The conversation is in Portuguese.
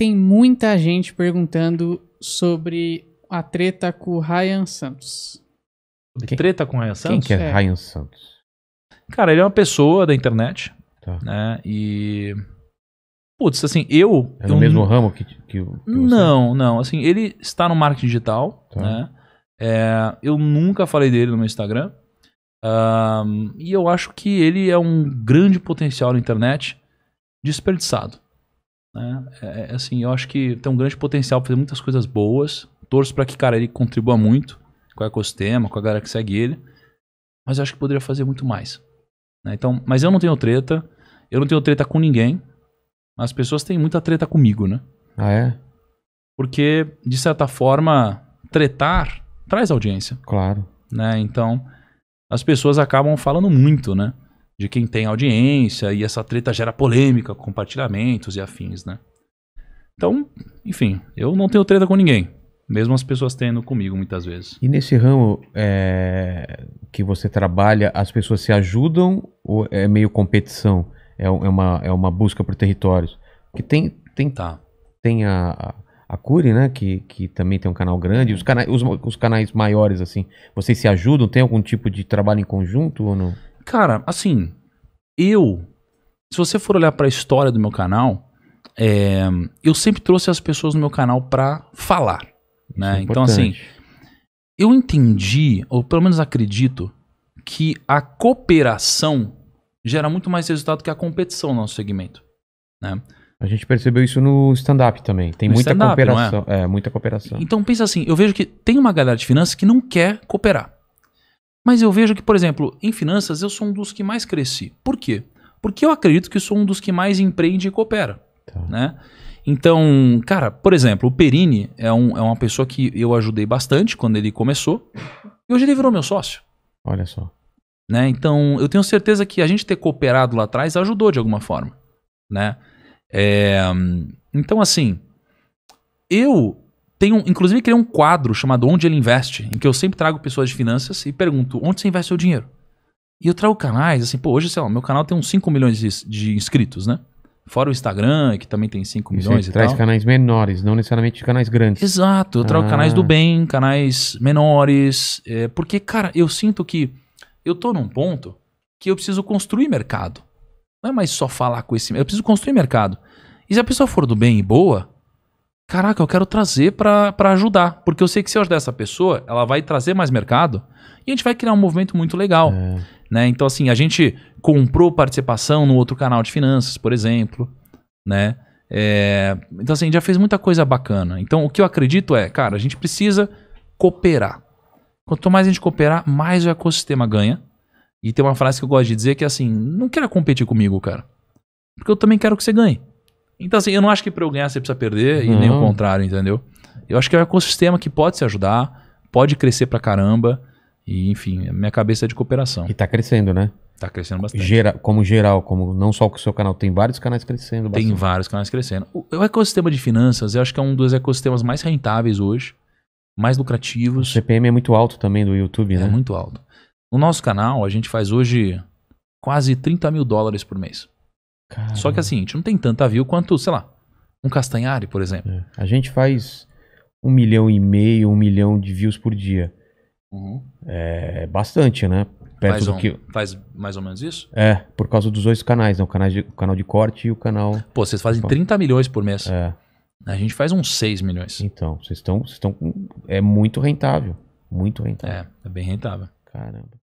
tem muita gente perguntando sobre a treta com o Ryan Santos. Quem? Treta com o Ryan Santos? Quem que é, é, Ryan Santos? Cara, ele é uma pessoa da internet, tá. né? E... Putz, assim, eu... É no eu mesmo ramo que, que, que Não, não. Assim, ele está no marketing digital, tá. né? É, eu nunca falei dele no meu Instagram. Um, e eu acho que ele é um grande potencial na internet desperdiçado. Né? É, é, assim, eu acho que tem um grande potencial para fazer muitas coisas boas. Torço para que, cara, ele contribua muito com o ecossistema, com a galera que segue ele. Mas eu acho que poderia fazer muito mais. Né? Então, mas eu não tenho treta. Eu não tenho treta com ninguém. As pessoas têm muita treta comigo, né? Ah, é? Porque, de certa forma, tretar traz audiência. Claro. Né? Então, as pessoas acabam falando muito, né? de quem tem audiência e essa treta gera polêmica, compartilhamentos e afins, né? Então, enfim, eu não tenho treta com ninguém. Mesmo as pessoas tendo comigo muitas vezes. E nesse ramo é, que você trabalha, as pessoas se ajudam ou é meio competição? É, é uma, é uma busca por territórios? Porque tem, tem, tá. tem a, a Curi, né? Que, que também tem um canal grande. Os canais, os, os, canais maiores, assim, vocês se ajudam? Tem algum tipo de trabalho em conjunto ou não? cara, assim, eu, se você for olhar para a história do meu canal, é, eu sempre trouxe as pessoas no meu canal para falar, né? É então assim, eu entendi, ou pelo menos acredito, que a cooperação gera muito mais resultado que a competição no nosso segmento, né? A gente percebeu isso no stand-up também. Tem no muita é? cooperação. É? é, muita cooperação. Então pensa assim, eu vejo que tem uma galera de finanças que não quer cooperar. Mas eu vejo que, por exemplo, em finanças eu sou um dos que mais cresci. Por quê? Porque eu acredito que sou um dos que mais empreende e coopera. Tá. Né? Então, cara, por exemplo, o Perini é, um, é uma pessoa que eu ajudei bastante quando ele começou. E hoje ele virou meu sócio. Olha só. Né? Então, eu tenho certeza que a gente ter cooperado lá atrás ajudou de alguma forma. Né? É, então, assim, eu tem um, inclusive, criei um quadro chamado Onde Ele Investe, em que eu sempre trago pessoas de finanças e pergunto onde você investe seu dinheiro. E eu trago canais, assim, pô, hoje, sei lá, meu canal tem uns 5 milhões de, de inscritos, né? Fora o Instagram, que também tem 5 milhões e traz tal. canais menores, não necessariamente canais grandes. Exato, eu trago ah. canais do ah. bem, canais menores. É, porque, cara, eu sinto que eu tô num ponto que eu preciso construir mercado. Não é mais só falar com esse. Eu preciso construir mercado. E se a pessoa for do bem e boa, caraca, eu quero trazer para ajudar. Porque eu sei que se eu ajudar essa pessoa, ela vai trazer mais mercado e a gente vai criar um movimento muito legal. É. Né? Então, assim, a gente comprou participação no outro canal de finanças, por exemplo. Né? É, então, assim, já fez muita coisa bacana. Então, o que eu acredito é, cara, a gente precisa cooperar. Quanto mais a gente cooperar, mais o ecossistema ganha. E tem uma frase que eu gosto de dizer que é assim: não queira competir comigo, cara. Porque eu também quero que você ganhe. Então, assim, eu não acho que para eu ganhar você precisa perder, uhum. e nem o contrário, entendeu? Eu acho que é um ecossistema que pode se ajudar, pode crescer pra caramba. E, enfim, a minha cabeça é de cooperação. E tá crescendo, né? Tá crescendo bastante. Gera, como geral, como não só o seu canal, tem vários canais crescendo. Bastante. Tem vários canais crescendo. O, o, ecossistema de finanças, eu acho que é um dos ecossistemas mais rentáveis hoje, mais lucrativos. O CPM é muito alto também do YouTube, é né? É muito alto. No nosso canal, a gente faz hoje quase 30 mil dólares por mês. Caramba. Só que assim, a gente não tem tanta view quanto, sei lá, um Castanhari, por exemplo. É. A gente faz um milhão e meio, um milhão de views por dia. Uhum. É bastante, né? Perto faz, um, do que... faz mais ou menos isso? É, por causa dos dois canais, né? O canal de, o canal de corte e o canal. Pô, vocês fazem 30 milhões por mês. É. A gente faz uns 6 milhões. Então, vocês estão. Vocês estão. É muito rentável. Muito rentável. É, é bem rentável. Caramba.